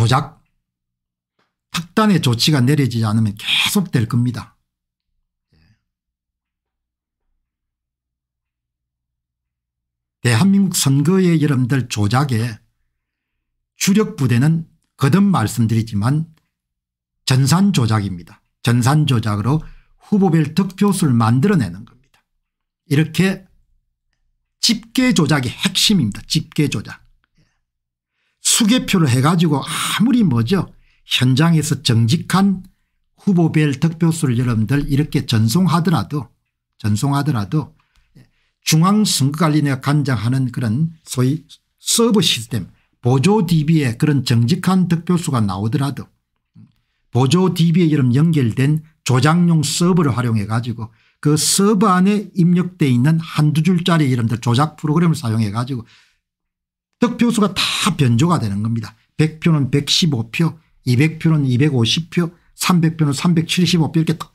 조작 확단의 조치가 내려지지 않으면 계속될 겁니다. 대한민국 선거의 여러분들 조작에 주력 부대는 거듭 말씀드리지만 전산 조작입니다. 전산 조작으로 후보별 득표수를 만들어내는 겁니다. 이렇게 집계 조작이 핵심입니다. 집계 조작. 수개표를 해가지고 아무리 뭐죠 현장에서 정직한 후보별 득표수를 여러분들 이렇게 전송하더라도 전송하더라도 중앙선거관리내원회가 간장하는 그런 소위 서브 시스템 보조 d b 에 그런 정직한 득표수가 나오더라도 보조 DB에 여러분 연결된 조작용 서버를 활용해 가지고 그 서버 안에 입력되어 있는 한두 줄짜리 여러분들 조작 프로그램을 사용해 가지고 득표수가 다 변조가 되는 겁니다. 100표는 115표 200표는 250표 300표는 375표 이렇게 다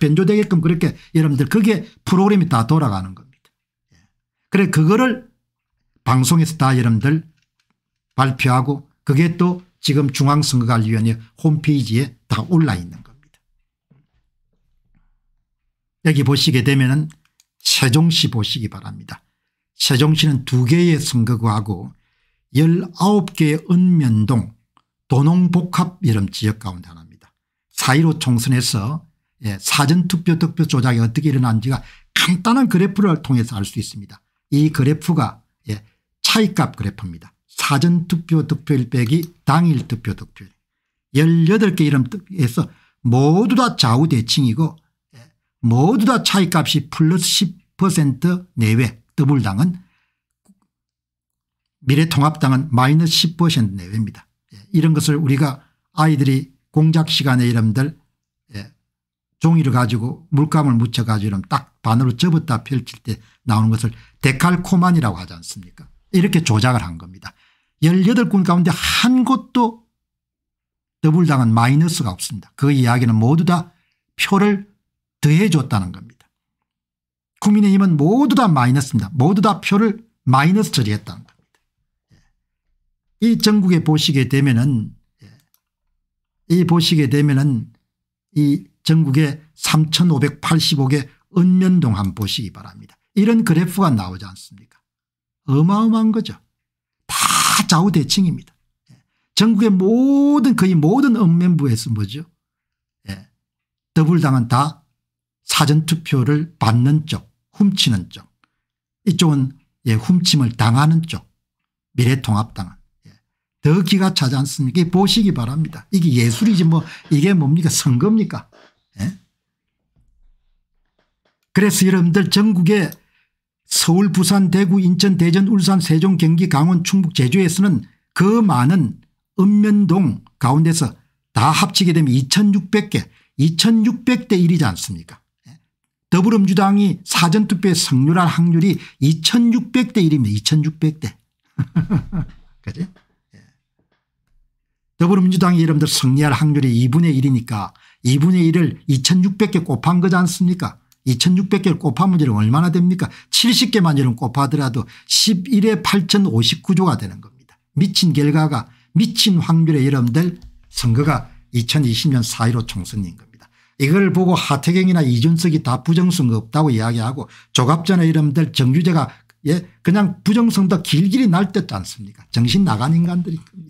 변조되게끔 그렇게 여러분들 그게 프로그램이 다 돌아가는 겁니다. 예. 그래 그거를 방송에서 다 여러분들 발표하고 그게 또 지금 중앙선거관리위원회 홈페이지에 다 올라 있는 겁니다. 여기 보시게 되면 은 세종시 보시기 바랍니다. 세종시는 두 개의 선거구하고 19개의 은면동 도농복합이름지역 가운데 하나입니다. 4.15 총선에서 예, 사전투표 득표 조작이 어떻게 일어난지가 간단한 그래프를 통해서 알 수 있습니다. 이 그래프가 예, 차이값 그래프입니다. 사전투표 득표일 빼기 당일 투표 득표일 18개 이름에서 모두 다 좌우대칭이고 예, 모두 다 차이값이 플러스 10% 내외 더블당은 미래통합당은 마이너스 10% 내외입니다. 예, 이런 것을 우리가 아이들이 공작 시간에 이름들 예, 종이를 가지고 물감을 묻혀 가지고 이름 딱 반으로 접었다 펼칠 때 나오는 것을 데칼코만이라고 하지 않습니까 이렇게 조작을 한 겁니다. 18군 가운데 한 곳도 더블당은 마이너스가 없습니다. 그 이야기는 모두 다 표를 더해 줬다는 겁니다. 국민의힘은 모두 다 마이너스입니다. 모두 다 표를 마이너스 처리했다는 이 전국에 보시게 되면은 예, 이 보시게 되면은 이 전국에 3585개 읍면동 한 보시기 바랍니다. 이런 그래프가 나오지 않습니까 어마어마한 거죠. 다 좌우대칭입니다. 예, 전국의 모든 거의 모든 읍면부에서 뭐죠 예. 더블당은 다 사전투표를 받는 쪽 훔치는 쪽 이쪽은 예, 훔침을 당하는 쪽 미래통합당은 더 기가 차지 않습니까? 보시기 바랍니다. 이게 예술이지 뭐 이게 뭡니까? 선거입니까? 예? 그래서 여러분들 전국에 서울 부산 대구 인천 대전 울산 세종 경기 강원 충북 제주에서는 그 많은 읍면동 가운데서 다 합치게 되면 2600개 2600대 1이지 않습니까 예? 더불어민주당이 사전투표에 승률할 확률이 2600대 1입니다. 2600대. 그지? 더불어민주당이 여러분들 승리할 확률이 2분의 1이니까 2분의 1을 2600개 곱한 거지 않습니까 2600개를 곱한 문제는 얼마나 됩니까 70개만 지금 곱하더라도 11에 8059조가 되는 겁니다. 미친 결과가 미친 확률의 여러분들 선거가 2020년 4.15 총선인 겁니다. 이걸 보고 하태경이나 이준석이 다 부정선거 없다고 이야기하고 조갑전의 여러분들 정규제가예 그냥 부정선거 길길이 날 때도 않습니까 정신 나간 인간들인 겁니다.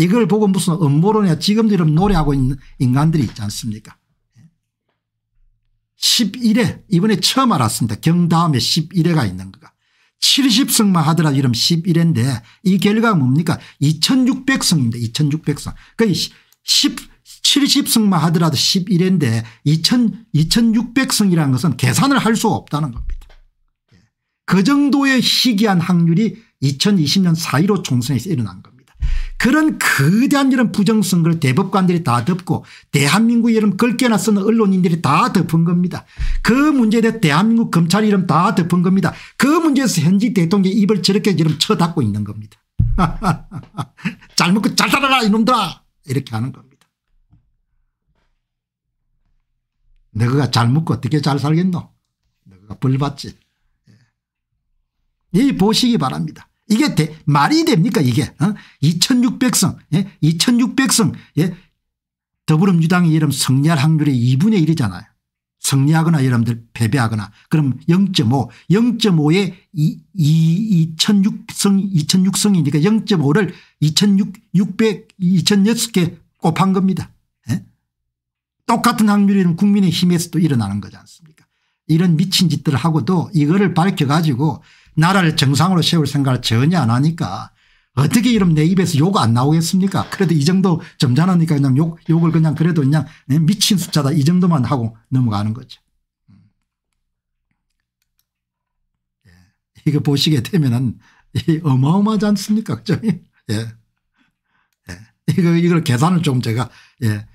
이걸 보고 무슨 음모론이야 지금도 이런 노래하고 있는 인간들이 있지 않습니까 11회 이번에 처음 알았습니다. 경 다음에 11회가 있는 거가 70승만 하더라도 이름 11회인데 이 결과가 뭡니까 2600승입니다. 2600승 그러 10, 70승만 하더라도 11회인데 2000, 2600승이라는 것은 계산을 할 수 없다는 겁니다. 예. 그 정도의 희귀한 확률이 2020년 4.15 총선에서 일어난 겁니다. 그런 거대한 이런 부정선거를 대법관들이 다 덮고 대한민국 이름 걸게나 쓰는 언론인들이 다 덮은 겁니다. 그 문제에 대해 대한민국 검찰 이름 다 덮은 겁니다. 그 문제에서 현직 대통령의 입을 저렇게 지금 쳐닫고 있는 겁니다. 잘 먹고 잘 살아라 이놈들아 이렇게 하는 겁니다. 너가 잘 먹고 어떻게 잘 살겠노? 너가 벌 받지. 예. 이 보시기 바랍니다. 이게 대, 말이 됩니까 이게 어? 2600성 예? 2600성 예? 더불어민주당이 여러분 리할 확률이 2분의 1이잖아요. 승리하거나 여러분들 패배하거나 그럼 0.5 0.5에 2 0 0성 2006성이니까 0.5를 2600 2 0 0개 곱한 겁니다. 예? 똑같은 확률이면 국민의 힘에서도 일어나는 거지 않습니까 이런 미친 짓들을 하고도 이거를 밝혀가지고 나라를 정상으로 세울 생각을 전혀 안 하니까 어떻게 이러면 내 입에서 욕 안 나오겠습니까 그래도 이 정도 점잖으니까 그냥 욕, 욕을 그냥 그래도 그냥 미친 숫자다 이 정도만 하고 넘어가는 거죠. 예. 이거 보시게 되면은 어마어마하지 않습니까? 그죠? 예. 예. 이거, 이걸 계산을 좀 제가, 예.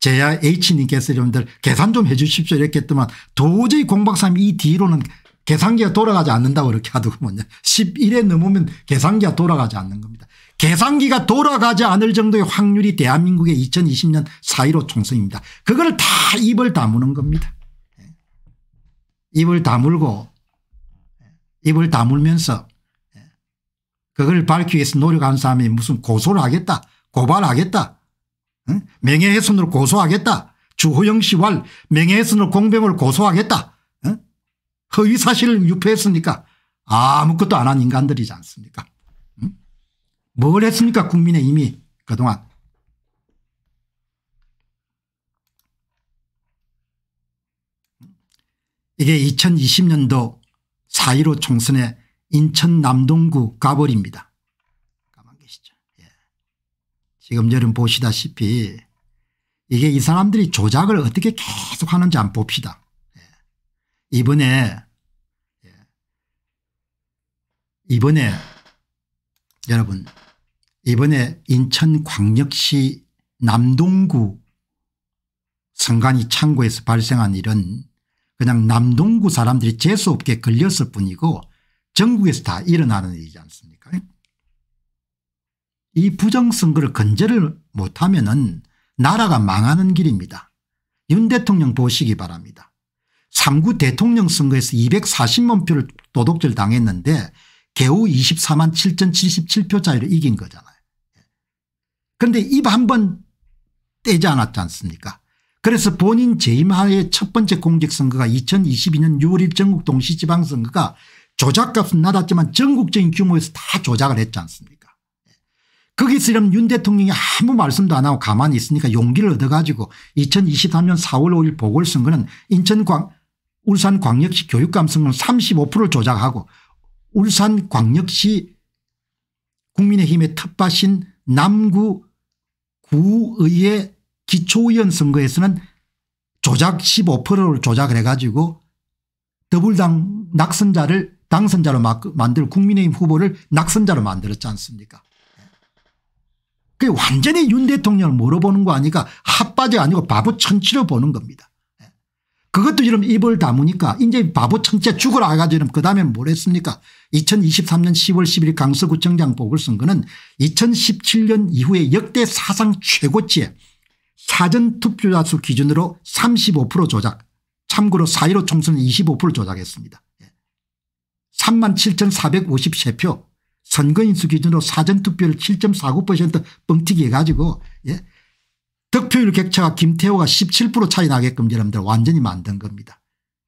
제야 H님께서 여러분들 계산 좀 해 주십시오. 이렇게 했더만 도저히 공박사님 이 뒤로는 계산기가 돌아가지 않는다고 이렇게 하더군요. 11에 넘으면 계산기가 돌아가지 않는 겁니다. 계산기가 돌아가지 않을 정도의 확률이 대한민국의 2020년 4.15 총선입니다. 그걸 다 입을 다무는 겁니다. 예. 입을 다물고 예. 입을 다물면서 예. 그걸 밝히기 위해서 노력하는 사람이 무슨 고소를 하겠다 고발하겠다 응? 명예훼손으로 고소하겠다 주호영 씨와 명예훼손으로 공범을 고소하겠다 허위 사실을 유포했습니까? 아무것도 안 한 인간들이지 않습니까? 음? 뭘 했습니까? 국민의 이미 그동안. 이게 2020년도 4.15 총선의 인천 남동구 가벌입니다. 가만 계시죠. 예. 지금 여러분 보시다시피 이게 이 사람들이 조작을 어떻게 계속 하는지 안 봅시다. 이번에 예. 이번에 여러분 이번에 인천광역시 남동구 선관위 창고에서 발생한 일은 그냥 남동구 사람들이 재수없게 걸렸을 뿐이고 전국에서 다 일어나는 일이지 않습니까 이 부정선거를 건제를 못하면 은 나라가 망하는 길입니다. 윤 대통령 보시기 바랍니다. 3구 대통령 선거에서 240만 표를 도둑질 당했는데 개우 24만 7,077표 차이로 이긴 거잖아요. 그런데 입 한번 떼지 않았지 않습니까 그래서 본인 재임하의 첫 번째 공직선거가 2022년 6월 1 전국 동시지방선거가 조작값은 낮았지만 전국적인 규모에서 다 조작을 했지 않습니까 거기서 이러면 윤 대통령이 아무 말씀도 안 하고 가만히 있으니까 용기를 얻어가지고 2023년 4월 5일 보궐선거는 인천광 울산광역시 교육감성은 35%를 조작하고 울산광역시 국민의힘의 텃밭인 남구 구의회 기초의원 선거에서는 조작 15%를 조작을 해가지고 더불당 낙선자를 당선자로 만들 국민의힘 후보를 낙선자로 만들었지 않습니까 그 완전히 윤 대통령을 물어보는 거 아니까 핫바지 아니고 바보 천치로 보는 겁니다. 그것도 이러면 입을 다무니까 이제 바보 청자 죽으라 해가지고 그 다음에 뭘 했습니까 2023년 10월 11일 강서구청장 보궐선 거는 2017년 이후에 역대 사상 최고치에 사전투표자 수 기준으로 35% 조작 참고로 4.15 총선은 25% 조작했습니다. 3만 예. 7,453표 선거인수 기준으로 사전투표를 7.49% 뻥튀기 해가지고 예? 득표율 격차가 김태호가 17% 차이 나게끔 여러분들 완전히 만든 겁니다.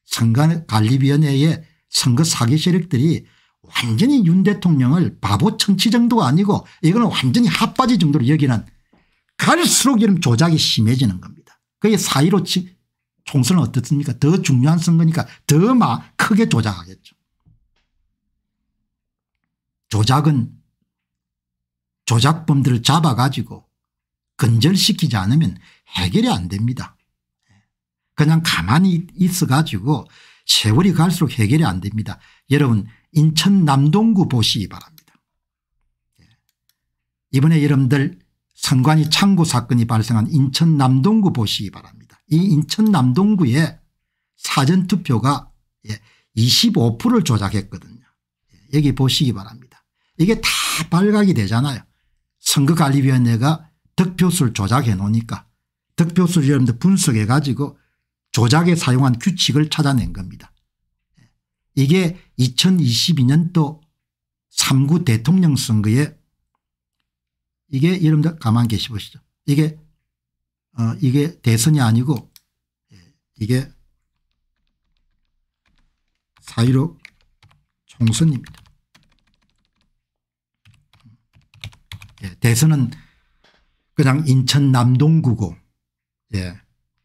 선관관리위원회의 선거 사기 세력들이 완전히 윤 대통령을 바보 청취 정도가 아니고 이거는 완전히 핫바지 정도로 여기는 갈수록 이런 조작이 심해지는 겁니다. 그게 사이로 총선은 어떻습니까 더 중요한 선거니까 더 막 크게 조작하겠죠. 조작은 조작범들을 잡아가지고 근절시키지 않으면 해결이 안 됩니다. 그냥 가만히 있어 가지고 세월이 갈수록 해결이 안 됩니다. 여러분 인천 남동구 보시기 바랍니다. 예. 이번에 여러분들 선관위 창고 사건이 발생한 인천 남동구 보시기 바랍니다. 이 인천 남동구에 사전투표가 25%를 예, 조작했거든요. 예, 여기 보시기 바랍니다. 이게 다 발각이 되잖아요. 선거관리위원회가 득표수를 조작해 놓으니까 득표수를 여러분들 분석해 가지고 조작에 사용한 규칙을 찾아낸 겁니다. 예. 이게 2022년도 3구 대통령 선거에 이게 여러분들 가만 계시 보시죠. 이게 어 이게 대선이 아니고 예, 이게 사이로 총선입니다. 예, 대선은 그냥 인천 남동구고 예.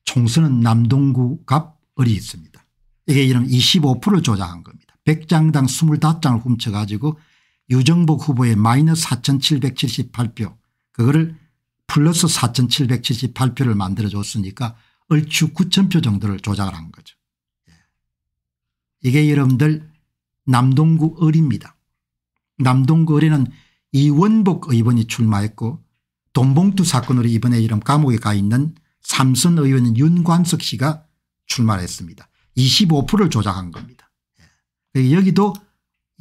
총수는 남동구 갑을이 있습니다. 이게 이런 25%를 조작한 겁니다. 100장당 25장을 훔쳐가지고 유정복 후보의 마이너스 4778표 그거를 플러스 4778표를 만들어줬으니까 얼추 9000표 정도를 조작을 한 거죠. 예. 이게 여러분들 남동구 을입니다. 남동구 을에는 이원복 의원이 출마했고 돈봉투 사건으로 이번에 이런 감옥에 가 있는 삼선 의원 윤관석 씨가 출마했습니다. 25%를 조작한 겁니다. 예. 그러니까 여기도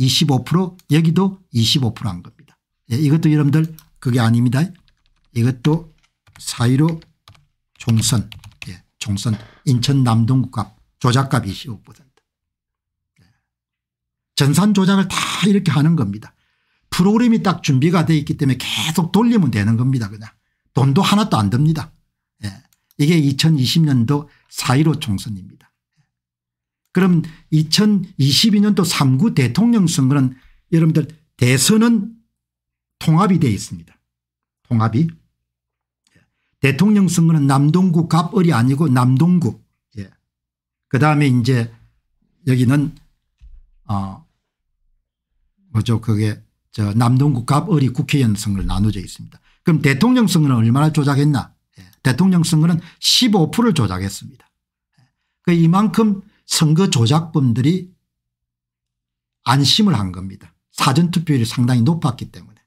25% 여기도 25%한 겁니다. 예, 이것도 여러분들 그게 아닙니다. 이것도 사이로 종선 예, 총선 인천 남동국값 조작값 25% 전산 조작을 다 이렇게 하는 겁니다. 프로그램이 딱 준비가 돼 있기 때문에 계속 돌리면 되는 겁니다. 그냥 돈도 하나도 안 듭니다. 예. 이게 2020년도 4.15 총선입니다. 예. 그럼 2022년도 3구 대통령 선거는 여러분들 대선은 통합이 되어 있습니다. 통합이. 예. 대통령 선거는 남동구 갑을이 아니고 남동구. 예. 그 다음에 이제 여기는 어 뭐죠 그게 저 남동구 갑어리 국회의원 선거를 나누어져 있습니다. 그럼 대통령 선거는 얼마나 조작했나 예, 대통령 선거는 15%를 조작했습니다. 예, 그 이만큼 선거 조작범들이 안심을 한 겁니다. 사전투표율이 상당히 높았기 때문에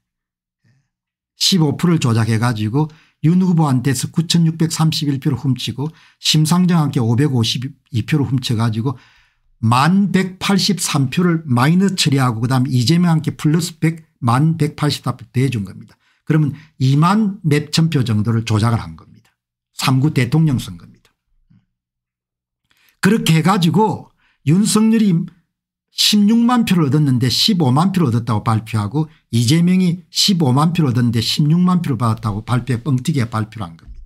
15%를 예, 조작해 가지고 윤 후보한테서 9631표를 훔치고 심상정한테 552표를 훔쳐 가지고 만 183표를 마이너 처리하고 그다음 이재명 함께 플러스 100만 184표 대준 겁니다. 그러면 2만 몇천 표 정도를 조작을 한 겁니다. 3구 대통령 선거입니다. 그렇게 해가지고 윤석열이 16만 표를 얻었는데 15만 표를 얻었다고 발표하고 이재명이 15만 표를 얻었는데 16만 표를 받았다고 발표에 뻥튀기에 발표를 한 겁니다.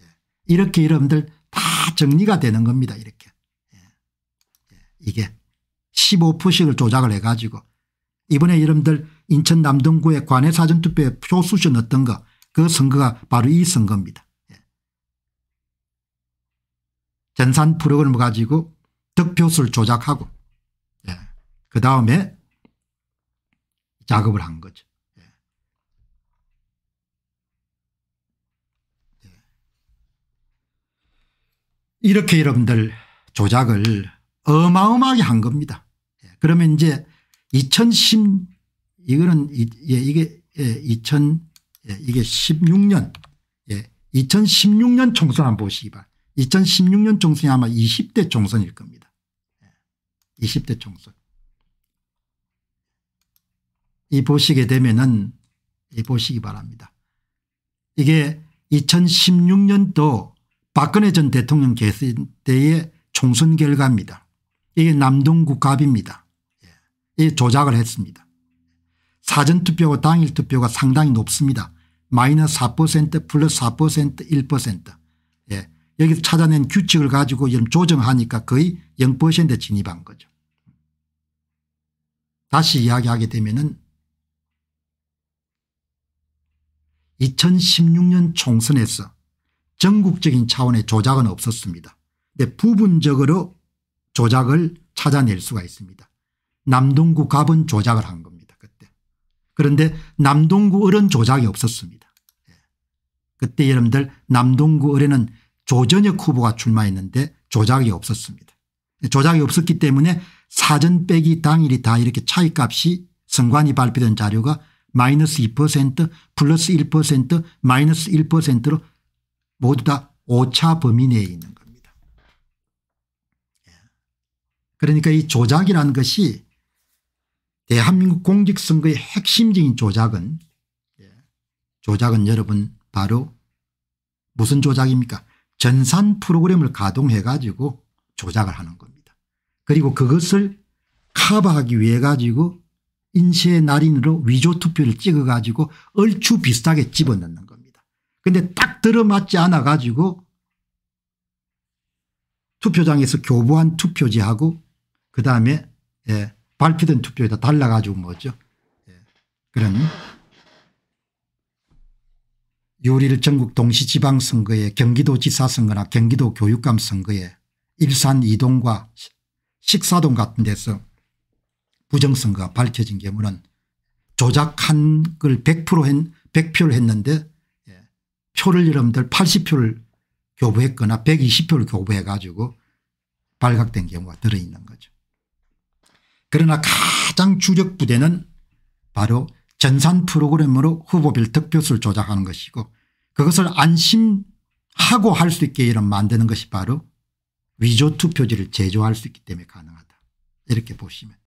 예. 이렇게 여러분들 다 정리가 되는 겁니다. 이렇게. 이게 15%씩을 조작을 해 가지고 이번에 여러분들 인천 남동구의 관외 사전투표에 표수수 넣었던 거 그 선거가 바로 이 선거입니다. 예. 전산 프로그램 가지고 득표수를 조작하고 예. 그 다음에 작업을 한 거죠. 예. 예. 이렇게 여러분들 조작을 어마어마하게 한 겁니다. 예, 그러면 이제 2010 이거는 예, 이게 예, 2000 예, 이게 16년 예, 2016년 총선 한번 보시기 바랍니다. 2016년 총선이 아마 20대 총선일 겁니다. 20대 예, 총선. 이 보시게 되면은 이 보시기 바랍니다. 이게 2016년도 박근혜 전 대통령 개선 때의 총선 결과입니다. 이게 남동구 갑입니다. 예. 이 조작을 했습니다. 사전투표와 당일투표가 상당히 높습니다. 마이너스 4% 플러스 4% 1% 예. 여기서 찾아낸 규칙을 가지고 조정하니까 거의 0%에 진입한 거죠. 다시 이야기하게 되면 은 2016년 총선에서 전국적인 차원의 조작은 없었습니다. 근데 부분적으로 조작을 찾아낼 수가 있습니다. 남동구 갑은 조작을 한 겁니다. 그때. 그런데 남동구 을은 조작이 없었습니다. 예. 그때 여러분들 남동구 을에는 조전혁 후보가 출마했는데 조작이 없었습니다. 조작이 없었기 때문에 사전 빼기 당일이 다 이렇게 차이값이 선관위 발표된 자료가 마이너스 2% 플러스 1% 마이너스 1%로 모두 다 오차 범위 내에 있는 겁 그러니까 이 조작이라는 것이 대한민국 공직선거의 핵심적인 조작은 예, 조작은 여러분 바로 무슨 조작입니까 전산 프로그램을 가동해 가지고 조작을 하는 겁니다. 그리고 그것을 커버하기 위해 가지고 인쇄 날인으로 위조 투표를 찍어 가지고 얼추 비슷하게 집어넣는 겁니다. 그런데딱 들어맞지 않아 가지고 투표장에서 교부한 투표지하고 그 다음에 예, 발표된 투표에다 달라가지고 뭐죠. 예, 그런 요리를 전국 동시지방 선거에 경기도지사 선거나 경기도 교육감 선거에 일산 이동과 식사동 같은 데서 부정선거가 밝혀진 경우는 조작한 걸100% 100표를 했는데 예, 표를 여러분들 80표를 교부했거나 120표를 교부해 가지고 발각된 경우가 들어있는 거죠. 그러나 가장 주력 부대는 바로 전산 프로그램으로 후보별 득표수를 조작하는 것이고 그것을 안심하고 할 수 있게 이런 만드는 것이 바로 위조 투표지를 제조할 수 있기 때문에 가능하다. 이렇게 보시면